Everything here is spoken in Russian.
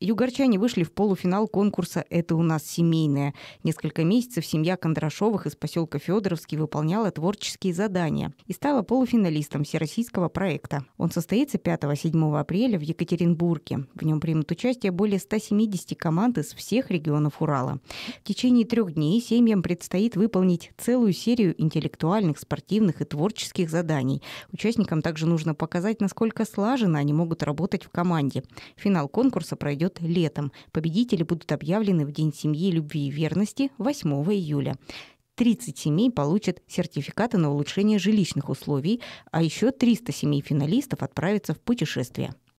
Югорчане вышли в полуфинал конкурса «Это у нас семейное». Несколько месяцев семья Кондрашовых из поселка Федоровский выполняла творческие задания и стала полуфиналистом всероссийского проекта. Он состоится 5-7 апреля в Екатеринбурге. В нем примут участие более 170 команд из всех регионов Урала. В течение трех дней семьям предстоит выполнить целую серию интеллектуальных, спортивных и творческих заданий. Участникам также нужно показать, насколько слаженно они могут работать в команде. Финал конкурса пройдет пройдет летом. Победители будут объявлены в День семьи, любви и верности 8 июля. 30 семей получат сертификаты на улучшение жилищных условий, а еще 300 семей финалистов отправятся в путешествие.